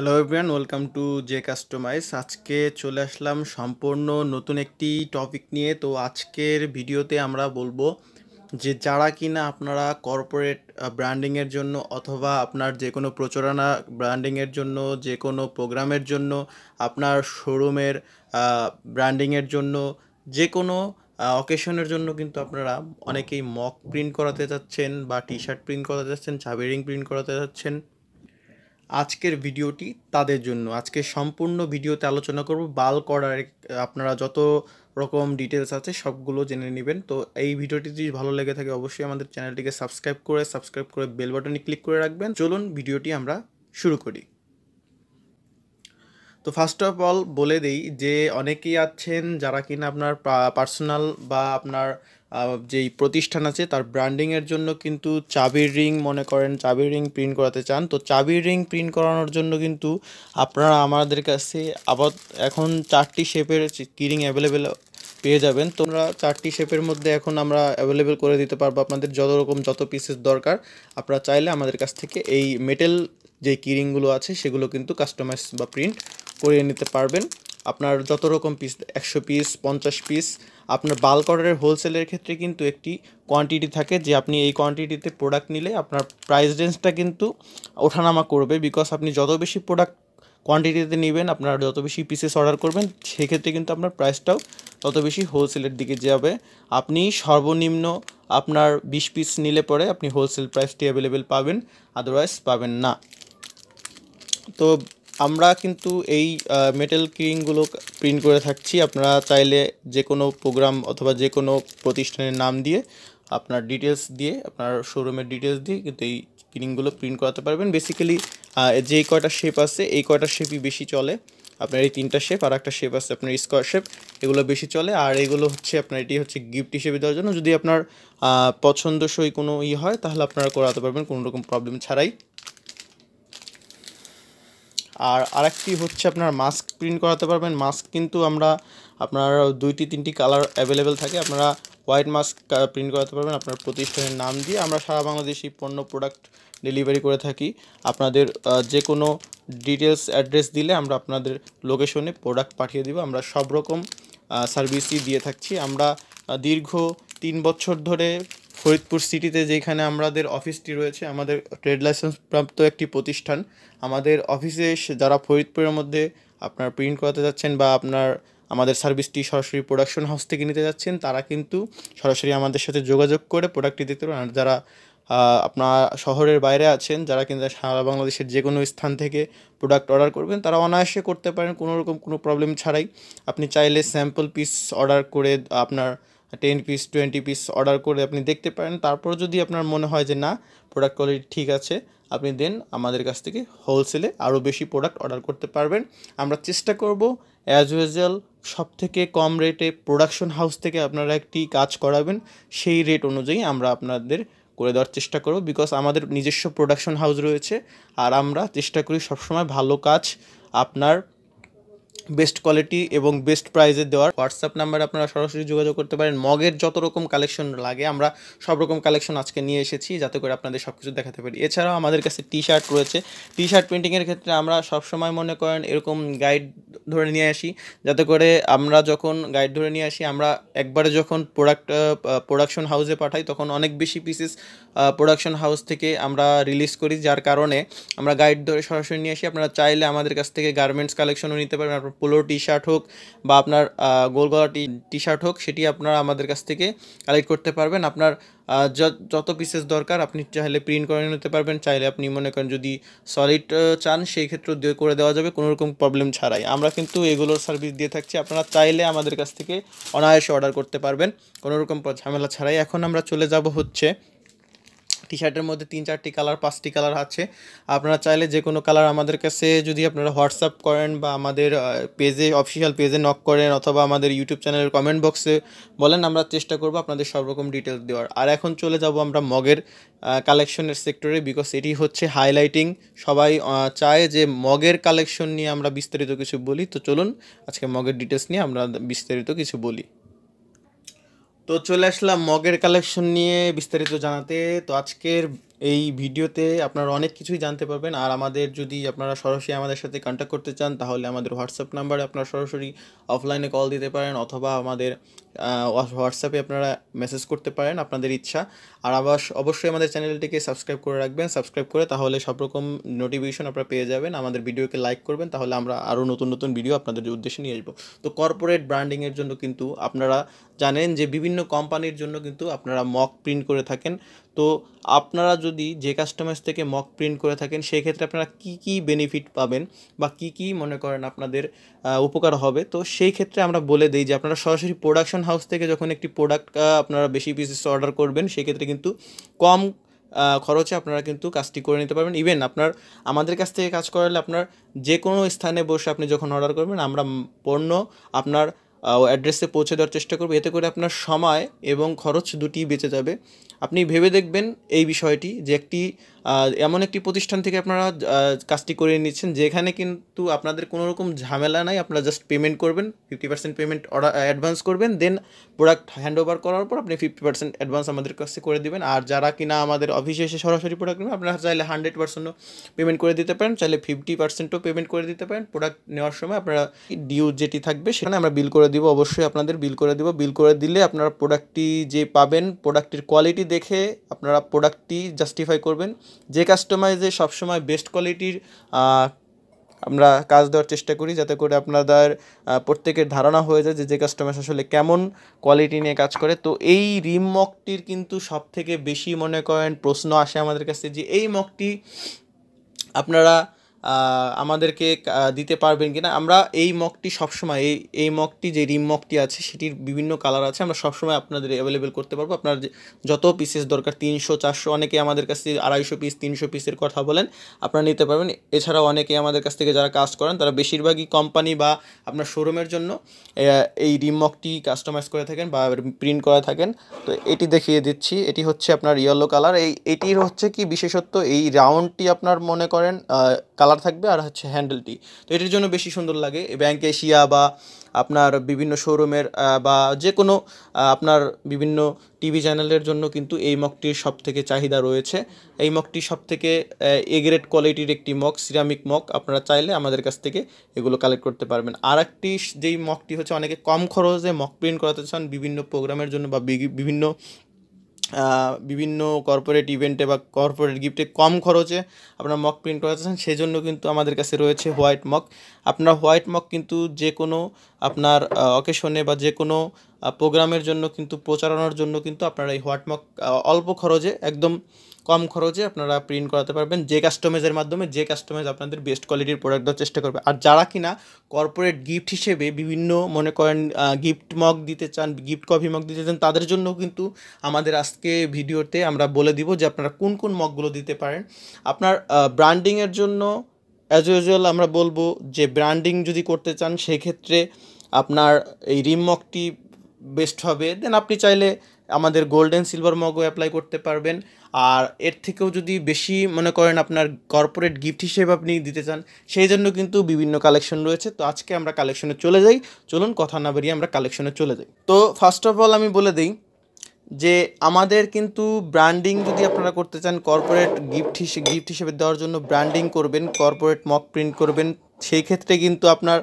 Hello everyone welcome to J customize আজকে চলে আসলাম সম্পূর্ণ নতুন একটি টপিক নিয়ে তো আজকের ভিডিওতে আমরা বলবো যে যারা কিনা আপনারা কর্পোরেট ব্র্যান্ডিংয়ের জন্য অথবা আপনার যে কোনো প্রচারণা ব্র্যান্ডিংয়ের জন্য যে কোনো প্রোগ্রামের জন্য আপনার শোরুমের ব্র্যান্ডিংয়ের জন্য যে কোনো অকেশনের জন্য কিন্তু আপনারা অনেকেই মক প্রিন্ট করাতে চাচ্ছেন বা টি শার্ট প্রিন্ট করাতে চাচ্ছেন ছাবিরিং প্রিন্ট করাতে চাচ্ছেন আজকের ভিডিওটি তাদের জন্য আজকে সম্পূর্ণ ভিডিওতে আলোচনা করব বাল করার আপনারা যত রকম ডিটেলস আছে সবগুলো জেনে নেবেন তো এই ভিডিওটি যদি ভালো লেগে থাকে অবশ্যই আমাদের চ্যানেলটিকে সাবস্ক্রাইব করে সাবস্ক্রাইব করে বেল বাটনে ক্লিক করে রাখবেন চলুন ভিডিওটি আমরা শুরু করি তো ফার্স্ট অফ অল বলে দিই যে অনেকেই আছেন যারা কিনা আপনার পার্সোনাল বা আপনার যেই প্রতিষ্ঠান আছে তার ব্র্যান্ডিংয়ের জন্য কিন্তু চাবির রিং মনে করেন চাবির রিং প্রিন্ট করাতে চান তো চাবির রিং প্রিন্ট করানোর জন্য কিন্তু আপনারা আমাদের কাছে আবার এখন চারটি শেপের কিরিং অ্যাভেলেবেল পেয়ে যাবেন তোমরা চারটি শেপের মধ্যে এখন আমরা অ্যাভেলেবেল করে দিতে পারবো আপনাদের যত রকম যত পিসেস দরকার আপনারা চাইলে আমাদের কাছ থেকে এই মেটেল যে কিরিংগুলো আছে সেগুলো কিন্তু কাস্টমাইজ বা প্রিন্ট করিয়ে নিতে পারবেন আপনার যত রকম পিস একশো পিস পঞ্চাশ পিস আপনার বাল্ক অর্ডারের হোলসেলের ক্ষেত্রে কিন্তু একটি কোয়ান্টিটি থাকে যে আপনি এই কোয়ান্টিটিতে প্রোডাক্ট নিলে আপনার প্রাইস রেঞ্জটা কিন্তু ওঠানামা করবে বিকজ আপনি যত বেশি প্রোডাক্ট কোয়ান্টিটিতে নেবেন আপনার যত বেশি পিসেস অর্ডার করবেন সেক্ষেত্রে কিন্তু আপনার প্রাইসটাও তত বেশি হোলসেলের দিকে যাবে আপনি সর্বনিম্ন আপনার বিশ পিস নিলে পরে আপনি হোলসেল প্রাইসটি অ্যাভেলেবেল পাবেন আদারওয়াইজ পাবেন না তো আমরা কিন্তু এই মেটাল কিরিংগুলো প্রিন্ট করে থাকছি আপনারা চাইলে যে কোনো প্রোগ্রাম অথবা যে কোনো প্রতিষ্ঠানের নাম দিয়ে আপনার ডিটেলস দিয়ে আপনার শোরুমের ডিটেলস দিয়ে কিন্তু এই কিরিংগুলো প্রিন্ট করাতে পারবেন বেসিক্যালি যেই কয়টা শেপ আছে এই কয়টা শেপই বেশি চলে আপনার এই তিনটা শেপ আর একটা শেপ আছে আপনার স্কোয়ার শেপ এগুলো বেশি চলে আর এগুলো হচ্ছে আপনার এটি হচ্ছে গিফট হিসেবে দেওয়ার জন্য যদি আপনার পছন্দসই কোনো ই হয় তাহলে আপনারা করাতে পারবেন কোনো রকম প্রবলেম ছাড়াই আর আরেকটি হচ্ছে আপনার মাস্ক প্রিন্ট করাতে পারবেন মাস্ক কিন্তু আমরা আপনার দুইটি তিনটি কালার অ্যাভেলেবেল থাকে আপনারা হোয়াইট মাস্ক প্রিন্ট করাতে পারবেন আপনার প্রতিষ্ঠানের নাম দিয়ে আমরা সারা বাংলাদেশি পণ্য প্রোডাক্ট ডেলিভারি করে থাকি আপনাদের যে কোনো ডিটেলস অ্যাড্রেস দিলে আমরা আপনাদের লোকেশনে প্রোডাক্ট পাঠিয়ে দিব আমরা সব রকম সার্ভিসই দিয়ে থাকছি আমরা দীর্ঘ তিন বছর ধরে ফরিদপুর সিটিতে যেখানে আমাদের অফিসটি রয়েছে আমাদের ট্রেড লাইসেন্স প্রাপ্ত একটি প্রতিষ্ঠান আমাদের অফিসে যারা ফরিদপুরের মধ্যে আপনার প্রিন্ট করাতে যাচ্ছেন বা আপনার আমাদের সার্ভিসটি সরাসরি প্রোডাকশন হাউস থেকে নিতে যাচ্ছেন তারা কিন্তু সরাসরি আমাদের সাথে যোগাযোগ করে প্রোডাক্টটি দিতে পারেন আর যারা আপনার শহরের বাইরে আছেন যারা কিন্তু সারা বাংলাদেশের যে কোনো স্থান থেকে প্রোডাক্ট অর্ডার করবেন তারা অনায়াসে করতে পারেন কোনো রকম কোনো প্রবলেম ছাড়াই আপনি চাইলে স্যাম্পল পিস অর্ডার করে আপনার ten piece twenty piece order করে আপনি দেখতে পারেন তারপর যদি আপনার মনে হয় যে না প্রোডাক্ট কোয়ালিটি ঠিক আছে আপনি দেন আমাদের কাছ থেকে হোলসেলে আরও বেশি প্রোডাক্ট অর্ডার করতে পারবেন আমরা চেষ্টা করব অ্যাজ ইউজুয়াল সব থেকে কম রেটে প্রোডাকশন হাউস থেকে আপনারা একটি কাজ করাবেন সেই রেট অনুযায়ী আমরা আপনাদের করে দেওয়ার চেষ্টা করব বিকজ আমাদের নিজস্ব প্রোডাকশন হাউস রয়েছে আর আমরা চেষ্টা করি সবসময় ভালো কাজ আপনার বেস্ট কোয়ালিটি এবং বেস্ট প্রাইজে দেওয়ার হোয়াটসঅ্যাপ নাম্বারে আপনারা সরাসরি যোগাযোগ করতে পারেন মগের যত রকম কালেকশন লাগে আমরা সব রকম কালেকশন আজকে নিয়ে এসেছি যাতে করে আপনাদের সব কিছু দেখাতে পারি এছাড়াও আমাদের কাছে টি শার্ট রয়েছে টি শার্ট প্রিন্টিংয়ের ক্ষেত্রে আমরা সবসময় মনে করেন এরকম গাইড ধরে নিয়ে আসি যাতে করে আমরা যখন গাইড ধরে নিয়ে আসি আমরা একবারে যখন প্রোডাক্ট প্রোডাকশন হাউসে পাঠাই তখন অনেক বেশি পিসেস প্রোডাকশন হাউস থেকে আমরা রিলিজ করি যার কারণে আমরা গাইড ধরে সরাসরি নিয়ে আসি আপনারা চাইলে আমাদের কাছ থেকে গার্মেন্টস কালেকশনও নিতে পারবেন আপনার পোলো টি শার্ট হোক বা আপনার গোলগলা টি টি শার্ট হোক সেটি আপনারা আমাদের কাছ থেকে কালেক্ট করতে পারবেন আপনার যত পিসেস দরকার আপনি চাইলে প্রিন্ট করে নিতে পারবেন চাইলে আপনি মনে করেন যদি সলিড চান সেই ক্ষেত্রে করে দেওয়া যাবে কোনো রকম প্রবলেম ছাড়াই আমরা কিন্তু এগুলোর সার্ভিস দিয়ে থাকছি আপনারা চাইলে আমাদের কাছ থেকে অনায়াসে অর্ডার করতে পারবেন কোনো রকম ঝামেলা ছাড়াই এখন আমরা চলে যাব হচ্ছে টি শার্টের মধ্যে তিন চারটি কালার পাঁচটি কালার আছে আপনারা চাইলে যে কোনো কালার আমাদের কাছে যদি আপনারা হোয়াটসঅ্যাপ করেন বা আমাদের পেজে অফিসিয়াল পেজে নক করেন অথবা আমাদের ইউটিউব চ্যানেলের কমেন্ট বক্সে বলেন আমরা চেষ্টা করব আপনাদের সব রকম ডিটেলস দেওয়ার আর এখন চলে যাব আমরা মগের কালেকশনের সেক্টরে বিকজ এটি হচ্ছে হাইলাইটিং সবাই চায় যে মগের কালেকশন নিয়ে আমরা বিস্তারিত কিছু বলি তো চলুন আজকে মগের ডিটেলস নিয়ে আমরা বিস্তারিত কিছু বলি তো চলে আসলাম মগের কালেকশন নিয়ে বিস্তারিত জানাতে তো আজকের এই ভিডিওতে আপনারা অনেক কিছুই জানতে পারবেন আর আমাদের যদি আপনারা সরাসরি আমাদের সাথে কন্ট্যাক্ট করতে চান তাহলে আমাদের হোয়াটসঅ্যাপ নাম্বারে আপনারা সরাসরি অফলাইনে কল দিতে পারেন অথবা আমাদের হোয়াটসঅ্যাপে আপনারা মেসেজ করতে পারেন আপনাদের ইচ্ছা আর আবার অবশ্যই আমাদের চ্যানেলটিকে সাবস্ক্রাইব করে রাখবেন সাবস্ক্রাইব করে তাহলে সব রকম নোটিফিকেশন আপনারা পেয়ে যাবেন আমাদের ভিডিওকে লাইক করবেন তাহলে আমরা আরও নতুন নতুন ভিডিও আপনাদের উদ্দেশ্যে নিয়ে আসবো তো কর্পোরেট ব্র্যান্ডিংয়ের জন্য কিন্তু আপনারা জানেন যে বিভিন্ন কোম্পানির জন্য কিন্তু আপনারা মক প্রিন্ট করে থাকেন তো আপনারা যদি যে কাস্টমার্স থেকে মক প্রিন্ট করে থাকেন সেই ক্ষেত্রে আপনারা কি কি বেনিফিট পাবেন বা কি কি মনে করেন আপনাদের উপকার হবে তো সেই ক্ষেত্রে আমরা বলে দিই যে আপনারা সরাসরি প্রোডাকশন হাউস থেকে যখন একটি প্রোডাক্ট আপনারা বেশি পিসেস অর্ডার করবেন সেক্ষেত্রে কিন্তু কম খরচে আপনারা কিন্তু কাজটি করে নিতে পারবেন ইভেন আপনার আমাদের কাছ থেকে কাজ করালে আপনার যে কোনো স্থানে বসে আপনি যখন অর্ডার করবেন আমরা পণ্য আপনার অ্যাড্রেসে পৌঁছে দেওয়ার চেষ্টা করবো এতে করে আপনার সময় এবং খরচ দুটি বেঁচে যাবে আপনি ভেবে দেখবেন এই বিষয়টি যে একটি এমন একটি প্রতিষ্ঠান থেকে আপনারা কাজটি করে নিচ্ছেন যেখানে কিন্তু আপনাদের কোনো রকম ঝামেলা নাই আপনারা জাস্ট পেমেন্ট করবেন fifty percent payment order advance করবেন দেন প্রোডাক্ট হ্যান্ড ওভার করার পর আপনি ফিফটি পার্সেন্ট অ্যাডভান্স আমাদের কাছে করে দেবেন আর যারা কিনা আমাদের অফিসে এসে সরাসরি প্রোডাক্ট নেবেন আপনারা চাইলে হান্ড্রেড পার্সেন্টও পেমেন্ট করে দিতে পারেন চাইলে ফিফটি পার্সেন্টও পেমেন্ট করে দিতে পারেন প্রোডাক্ট নেওয়ার সময় আপনারা ডিউ যেটি থাকবে সেখানে আমরা বিল করে দিব অবশ্যই আপনাদের বিল করে দিব বিল করে দিলে আপনারা প্রোডাক্টটি যে পাবেন প্রোডাক্টের কোয়ালিটি দেখে আপনারা প্রোডাক্টটি জাস্টিফাই করবেন যে কাস্টমাইজে সবসময় বেস্ট কোয়ালিটির আমরা কাজ দেওয়ার চেষ্টা করি যাতে করে আপনাদের প্রত্যেকের ধারণা হয়ে যায় যে যে কাস্টমার আসলে কেমন কোয়ালিটি নিয়ে কাজ করে তো এই রিম মকটির কিন্তু সব থেকে বেশি মনে করেন প্রশ্ন আসে আমাদের কাছে যে এই মকটি আপনারা আমাদেরকে দিতে পারবেন কিনা আমরা এই মগটি সবসময় এই এই মগটি যে রিম মগটি আছে সেটির বিভিন্ন কালার আছে আমরা সবসময় আপনাদের অ্যাভেলেবেল করতে পারবো আপনার যত পিসেস দরকার তিনশো চারশো অনেকে আমাদের কাছ থেকে আড়াইশো পিস তিনশো পিসের কথা বলেন আপনারা নিতে পারবেন এছাড়াও অনেকে আমাদের কাছ থেকে যারা কাজ করেন তারা বেশিরভাগই কোম্পানি বা আপনার শোরুমের জন্য এই রিম মগটি কাস্টমাইজ করে থাকেন বা প্রিন্ট করে থাকেন তো এটি দেখিয়ে দিচ্ছি এটি হচ্ছে আপনার ইয়েলো কালার এই এটির হচ্ছে কি বিশেষত্ব এই রাউন্ডটি আপনার মনে করেন কালার থাকবে আর হচ্ছে হ্যান্ডেলটি তো এটির জন্য বেশি সুন্দর লাগে ব্যাংক এশিয়া বা আপনার বিভিন্ন শোরুমের বা যে কোনো আপনার বিভিন্ন টিভি চ্যানেলের জন্য কিন্তু এই মগটির সব থেকে চাহিদা রয়েছে এই মগটি সব থেকে এগ্রেড কোয়ালিটির একটি মগ সিরামিক মগ আপনারা চাইলে আমাদের কাছ থেকে এগুলো কালেক্ট করতে পারবেন আর একটি যেই মগটি হচ্ছে অনেকে কম খরচে মগ প্রিন্ট করাতে চান বিভিন্ন প্রোগ্রামের জন্য বা বিভিন্ন বিভিন্ন কর্পোরেট ইভেন্টে বা কর্পোরেট গিফটে কম খরচে আপনারা মক প্রিন্ট করাতে চান সেই জন্য কিন্তু আমাদের কাছে রয়েছে হোয়াইট মক আপনার হোয়াইট মক কিন্তু যে কোনো আপনার অকেশনে বা যে কোনো প্রোগ্রামের জন্য কিন্তু প্রচারণার জন্য কিন্তু আপনারা এই হোয়াইট মক অল্প খরচে একদম কম খরচে আপনারা প্রিন্ট করাতে পারবেন যে কাস্টমাইজের মাধ্যমে যে কাস্টমাইজ আপনাদের বেস্ট কোয়ালিটির প্রোডাক্ট দেওয়ার চেষ্টা করবে আর যারা কিনা কর্পোরেট গিফট হিসেবে বিভিন্ন মনে করেন গিফট মগ দিতে চান গিফট কফি মগ দিতে চান তাদের জন্য কিন্তু আমাদের আজকে ভিডিওতে আমরা বলে দিব যে আপনারা কোন কোন মগগুলো দিতে পারেন আপনার ব্র্যান্ডিংয়ের জন্য অ্যাজ ইউজুয়াল আমরা বলবো যে ব্র্যান্ডিং যদি করতে চান সেক্ষেত্রে আপনার এই রিম মগটি বেস্ট হবে দেন আপনি চাইলে আমাদের গোল্ডেন সিলভার মগও অ্যাপ্লাই করতে পারবেন আর এর থেকেও যদি বেশি মনে করেন আপনার কর্পোরেট গিফট হিসেবে আপনি দিতে চান সেই জন্য কিন্তু বিভিন্ন কালেকশন রয়েছে তো আজকে আমরা কালেকশনে চলে যাই চলুন কথা না বেরিয়ে আমরা কালেকশনে চলে যাই তো ফার্স্ট অফ অল আমি বলে দিই যে আমাদের কিন্তু ব্র্যান্ডিং যদি আপনারা করতে চান কর্পোরেট গিফট হিসেবে গিফট হিসেবে দেওয়ার জন্য ব্র্যান্ডিং করবেন কর্পোরেট মক প্রিন্ট করবেন সেই ক্ষেত্রে কিন্তু আপনার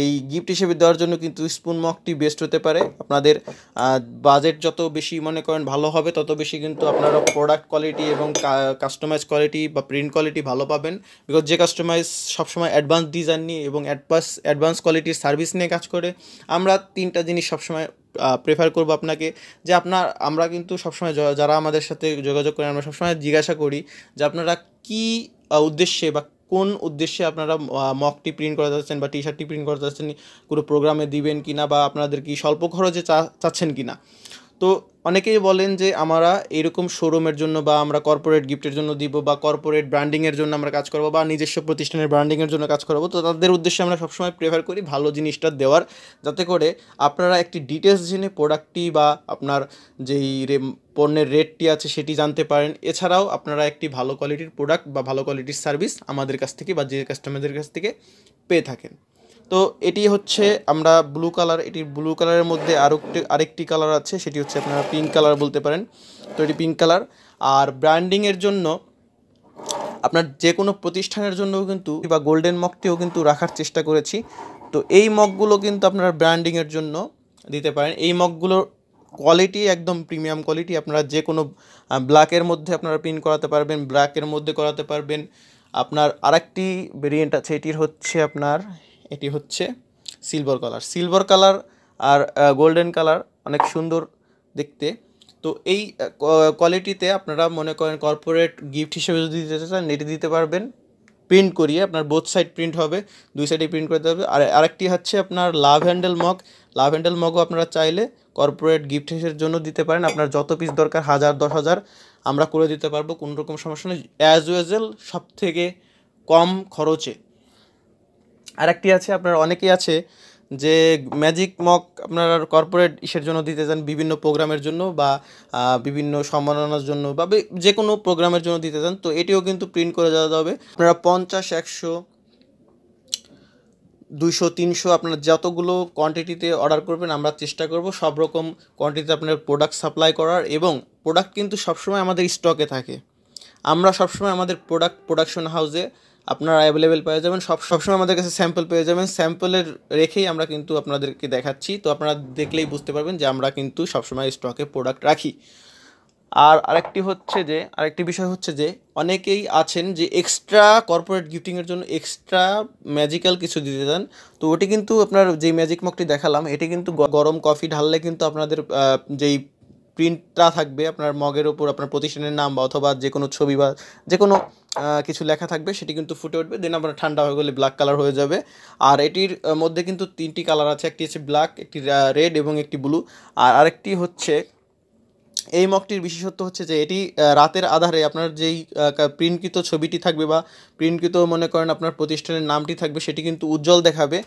এই গিফট হিসেবে দেওয়ার জন্য কিন্তু স্পুন মকটি বেস্ট হতে পারে আপনাদের বাজেট যত বেশি মনে করেন ভালো হবে তত বেশি কিন্তু আপনারা প্রোডাক্ট কোয়ালিটি এবং কাস্টমাইজ কোয়ালিটি বা প্রিন্ট কোয়ালিটি ভালো পাবেন বিকজ যে কাস্টমাইজ সবসময় অ্যাডভান্স ডিজাইন নিয়ে এবং অ্যাডভান্স অ্যাডভান্স কোয়ালিটির সার্ভিস নিয়ে কাজ করে আমরা তিনটা জিনিস সবসময় প্রেফার করবো আপনাকে যে আপনার আমরা কিন্তু সবসময় যারা আমাদের সাথে যোগাযোগ করে আমরা সবসময় জিজ্ঞাসা করি যে আপনারা কী উদ্দেশ্যে বা কোন উদ্দেশ্যে আপনারা মকটি প্রিন্ট করা যাচ্ছেন বা টি শার্টটি প্রিন্ট করা যাচ্ছেন কোনো প্রোগ্রামে দিবেন কি না বা আপনাদের কি স্বল্প খরচে চাচ্ছেন কি না তো অনেকেই বলেন যে আমরা এরকম শোরুমের জন্য বা আমরা কর্পোরেট গিফটের জন্য দিব বা কর্পোরেট ব্র্যান্ডিংয়ের জন্য আমরা কাজ করবো বা নিজস্ব প্রতিষ্ঠানের ব্র্যান্ডিংয়ের জন্য কাজ করবো তো তাদের উদ্দেশ্যে আমরা সবসময় প্রেফার করি ভালো জিনিসটা দেওয়ার যাতে করে আপনারা একটি ডিটেলস জেনে প্রোডাক্টটি বা আপনার যেই রে পণ্যের রেটটি আছে সেটি জানতে পারেন এছাড়াও আপনারা একটি ভালো কোয়ালিটির প্রোডাক্ট বা ভালো কোয়ালিটির সার্ভিস আমাদের কাছ থেকে বা যে কাস্টমারদের কাছ থেকে পেয়ে থাকেন তো এটি হচ্ছে হ্যাঁ। আমরা ব্লু কালার এটি ব্লু কালারের মধ্যে আরও আরেকটি কালার আছে সেটি হচ্ছে আপনারা পিঙ্ক কালার বলতে পারেন তো এটি পিঙ্ক কালার আর ব্র্যান্ডিংয়ের জন্য আপনার যে কোনো প্রতিষ্ঠানের জন্যও কিন্তু বা গোল্ডেন মগটিও কিন্তু রাখার চেষ্টা করেছি তো এই মগগুলো কিন্তু আপনারা ব্র্যান্ডিংয়ের জন্য দিতে পারেন এই মগগুলোর কোয়ালিটি একদম প্রিমিয়াম কোয়ালিটি আপনারা যে কোনো ব্ল্যাকের মধ্যে আপনারা প্রিন্ট করাতে পারবেন ব্ল্যাকের মধ্যে করাতে পারবেন আপনার আরেকটি ভেরিয়েন্ট আছে এটির হচ্ছে আপনার এটি হচ্ছে সিলভার কালার সিলভার কালার আর গোল্ডেন কালার অনেক সুন্দর দেখতে তো এই কোয়ালিটিতে আপনারা মনে করেন কর্পোরেট গিফট হিসেবে যদি দিতে চান এটি দিতে পারবেন প্রিন্ট করিয়ে আপনার বোথ সাইড প্রিন্ট হবে দুই সাইডে প্রিন্ট করতে হবে আর আরেকটি হচ্ছে আপনার love handle mug love handle মগও আপনারা চাইলে কর্পোরেট গিফট হিসের জন্য দিতে পারেন আপনার যত পিস দরকার হাজার দশ হাজার আমরা করে দিতে পারবো কোনো রকম সমস্যা নেই অ্যাজ ওয়েজেল সব থেকে কম খরচে আর একটি আছে আপনার অনেকেই আছে যে ম্যাজিক মক আপনারা কর্পোরেট ইসের জন্য দিতে চান বিভিন্ন প্রোগ্রামের জন্য বা বিভিন্ন সম্মাননার জন্য বা যে কোনো প্রোগ্রামের জন্য দিতে চান তো এটিও কিন্তু প্রিন্ট করে দেওয়া হবে আপনারা পঞ্চাশ একশো দুশো তিনশো আপনার যতগুলো কোয়ান্টিটিতে অর্ডার করবেন আমরা চেষ্টা করব সব রকম কোয়ান্টিটিতে আপনার প্রোডাক্ট সাপ্লাই করার এবং প্রোডাক্ট কিন্তু সবসময় আমাদের স্টকে থাকে আমরা সবসময় আমাদের প্রোডাক্ট প্রোডাকশন হাউসে আপনারা অ্যাভেলেবেল পেয়ে যাবেন সব সবসময় আমাদের কাছে স্যাম্পল পেয়ে যাবেন স্যাম্পলের রেখেই আমরা কিন্তু আপনাদেরকে দেখাচ্ছি তো আপনারা দেখলেই বুঝতে পারবেন যে আমরা কিন্তু সবসময় স্টকে প্রোডাক্ট রাখি আর আরেকটি হচ্ছে যে আরেকটি বিষয় হচ্ছে যে অনেকেই আছেন যে এক্সট্রা কর্পোরেট গিফটিংয়ের জন্য এক্সট্রা ম্যাজিক্যাল কিছু দিতে চান তো ওটি কিন্তু আপনার যেই ম্যাজিক মকটি দেখালাম এটি কিন্তু গরম কফি ঢাললে কিন্তু আপনাদের যেই প্রিন্টটা থাকবে আপনার মগের ওপর আপনার প্রতিষ্ঠানের নাম বা অথবা যে কোনো ছবি বা যে কোনো কিছু লেখা থাকবে সেটি কিন্তু ফুটে উঠবে দেন আপনার ঠান্ডা হয়ে গেলে ব্ল্যাক কালার হয়ে যাবে আর এটির মধ্যে কিন্তু তিনটি কালার আছে একটি হচ্ছে ব্ল্যাক একটি রেড এবং একটি ব্লু আর আরেকটি হচ্ছে এই মকটির বিশেষত্ব হচ্ছে যে এটি রাতের আধারে আপনার যেই প্রিন্টকৃত ছবিটি থাকবে বা প্রিন্টকৃত মনে করেন আপনার প্রতিষ্ঠানের নামটি থাকবে সেটি কিন্তু উজ্জ্বল দেখাবে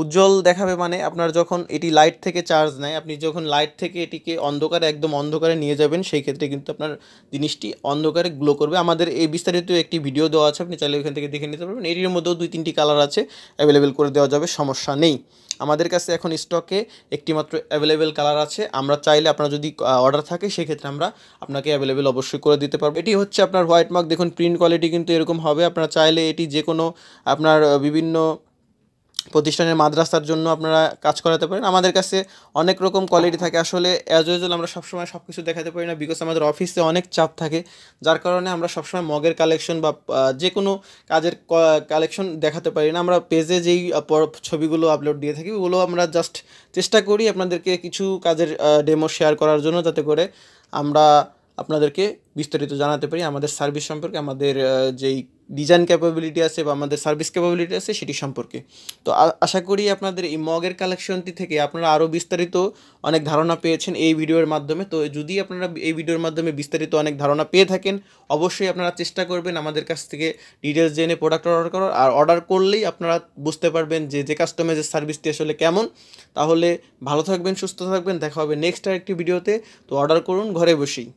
উজ্জ্বল দেখাবে মানে আপনার যখন এটি লাইট থেকে চার্জ নেয় আপনি যখন লাইট থেকে এটিকে অন্ধকারে একদম অন্ধকারে নিয়ে যাবেন সেই ক্ষেত্রে কিন্তু আপনার জিনিসটি অন্ধকারে গ্লো করবে আমাদের এই বিস্তারিত একটি ভিডিও দেওয়া আছে আপনি চাইলে ওইখান থেকে দেখে নিতে পারবেন এটির মধ্যেও দুই তিনটি কালার আছে অ্যাভেলেবেল করে দেওয়া যাবে সমস্যা নেই আমাদের কাছে এখন স্টকে একটিমাত্র অ্যাভেলেবেল কালার আছে আমরা চাইলে আপনার যদি অর্ডার থাকে সে সেক্ষেত্রে আমরা আপনাকে অ্যাভেলেবেল অবশ্যই করে দিতে পারবো এটি হচ্ছে আপনার হোয়াইট মার্ক দেখুন প্রিন্ট কোয়ালিটি কিন্তু এরকম হবে আপনারা চাইলে এটি যে কোনো আপনার বিভিন্ন প্রতিষ্ঠানের মাদ্রাসার জন্য আপনারা কাজ করাতে পারেন আমাদের কাছে অনেক রকম কোয়ালিটি থাকে আসলে অ্যাজ ইউজুয়াল আমরা সবসময় সব কিছু দেখাতে পারি না বিকজ আমাদের অফিসে অনেক চাপ থাকে যার কারণে আমরা সবসময় মগের কালেকশন বা যে কোনো কাজের কালেকশন দেখাতে পারি না আমরা পেজে যেই ছবিগুলো আপলোড দিয়ে থাকি ওগুলো আমরা জাস্ট চেষ্টা করি আপনাদেরকে কিছু কাজের ডেমো শেয়ার করার জন্য যাতে করে আমরা আপনাদেরকে বিস্তারিত জানাতে পারি আমাদের সার্ভিস সম্পর্কে আমাদের যেই ডিজাইন ক্যাপাবিলিটি আছে বা আমাদের সার্ভিস ক্যাপাবিলিটি আছে সেটি সম্পর্কে তো আশা করি আপনাদের এই মগের কালেকশনটি থেকে আপনারা আরও বিস্তারিত অনেক ধারণা পেয়েছেন এই ভিডিওর মাধ্যমে তো যদি আপনারা এই ভিডিওর মাধ্যমে বিস্তারিত অনেক ধারণা পেয়ে থাকেন অবশ্যই আপনারা চেষ্টা করবেন আমাদের কাছ থেকে ডিটেলস জেনে প্রোডাক্ট অর্ডার করার আর অর্ডার করলেই আপনারা বুঝতে পারবেন যে যে কাস্টমাইজের সার্ভিসটি আসলে কেমন তাহলে ভালো থাকবেন সুস্থ থাকবেন দেখা হবে নেক্সট আরেকটি ভিডিওতে তো অর্ডার করুন ঘরে বসেই